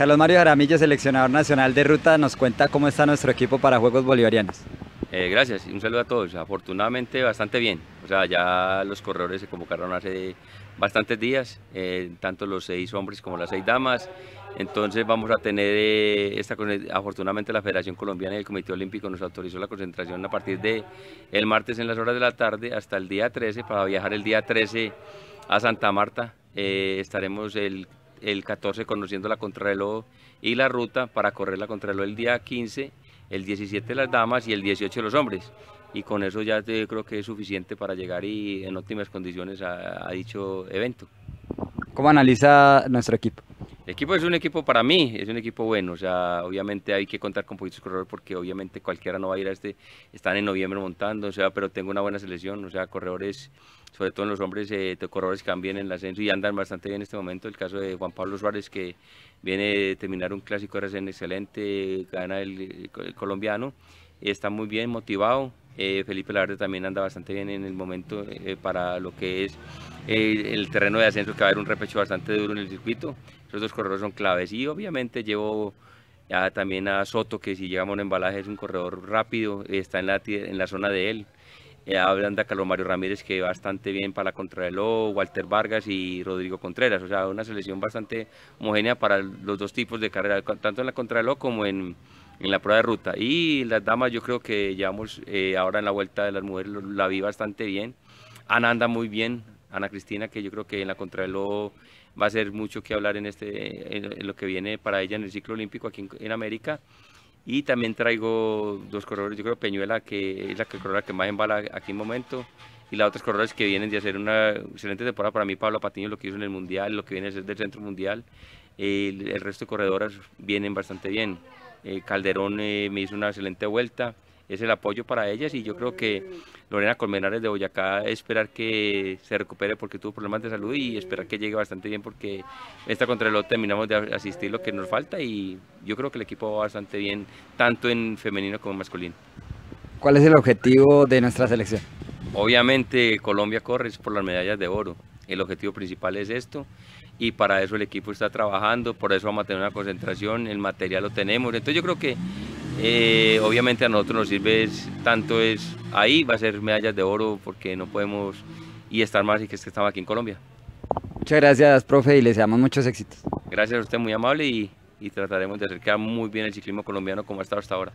Carlos Mario Jaramillo, seleccionador nacional de ruta, nos cuenta cómo está nuestro equipo para Juegos Bolivarianos. Gracias eh, gracias, un saludo a todos. Afortunadamente bastante bien. O sea, ya los corredores se convocaron hace bastantes días, eh, tanto los seis hombres como las seis damas. Entonces vamos a tener eh, esta afortunadamente la Federación Colombiana y el Comité Olímpico nos autorizó la concentración a partir de el martes en las horas de la tarde hasta el día 13 para viajar el día 13 a Santa Marta. estaremos el el 14 conociendo la contrarreloj y la ruta para correr la contrarreloj el día 15, el 17 las damas y el 18 los hombres. Y con eso ya creo que es suficiente para llegar y en óptimas condiciones a dicho evento. ¿Cómo analiza nuestro equipo? El equipo es un equipo para mí, es un equipo bueno, o sea, obviamente hay que contar con poquitos corredores porque obviamente cualquiera no va a ir a este, están en noviembre montando, o sea, pero tengo una buena selección, o sea, corredores, sobre todo en los hombres, eh, corredores que cambian en la ascenso y andan bastante bien en este momento, el caso de Juan Pablo Suárez que viene de terminar un clásico de excelente, gana eh, el colombiano, está muy bien motivado, eh, Felipe Laverde también anda bastante bien en el momento eh, para lo que es eh, el terreno de ascenso, que va a haber un repecho bastante duro en el circuito. Esos dos corredores son claves. Y obviamente llevo también a Soto, que si llegamos a un embalaje es un corredor rápido, está en la, en zona de él. anda Carlos Mario Ramírez, que bastante bien para la contrarreloj, Walter Vargas y Rodrigo Contreras. O sea, una selección bastante homogénea para los dos tipos de carrera, tanto en la contrarreloj como en en la prueba de ruta. Y las damas yo creo que llevamos eh, ahora en la vuelta de las mujeres, la vi bastante bien. Ana anda muy bien, Ana Cristina, que yo creo que en la contrarreloj va a ser mucho que hablar en, este, lo que viene para ella en el ciclo olímpico aquí en, América. Y también traigo dos corredores, yo creo Peñuela, que es la corredora que más embala aquí en momento, y las otras corredores que vienen de hacer una excelente temporada para mí, Pablo Patiño, lo que hizo en el Mundial, lo que viene a ser del Centro Mundial, el, resto de corredoras vienen bastante bien. Eh, Calderón eh, me hizo una excelente vuelta, es el apoyo para ellas y yo creo que Lorena Colmenares de Boyacá esperar que se recupere porque tuvo problemas de salud y esperar que llegue bastante bien porque esta contrarreloj terminamos de asistir lo que nos falta y yo creo que el equipo va bastante bien tanto en femenino como en masculino. ¿Cuál es el objetivo de nuestra selección? Obviamente Colombia corre por las medallas de oro. El objetivo principal es esto y para eso el equipo está trabajando, por eso vamos a tener una concentración, el material lo tenemos. Entonces yo creo que eh, obviamente a nosotros nos sirve tanto es ahí, va a ser medallas de oro porque no podemos y estar más y que, estamos aquí en Colombia. Muchas gracias, profe, y les deseamos muchos éxitos. Gracias a usted, muy amable, y, y trataremos de acercar muy bien el ciclismo colombiano como ha estado hasta ahora.